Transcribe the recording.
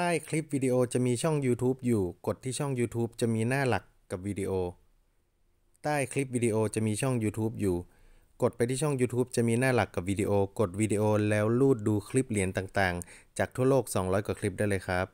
ใต้คลิปวิดีโอจะมีช่อง YouTube อยู่ กดที่ช่อง YouTube จะมีหน้าหลักกับวิดีโอ ใต้คลิปวิดีโอจะมีช่อง YouTube อยู่ กดไปที่ช่อง YouTube จะมีหน้าหลักกับวิดีโอ กดวิดีโอแล้วลูดดูคลิปเหรียญต่างๆ จากทั่วโลก 200กว่าคลิปได้เลยครับ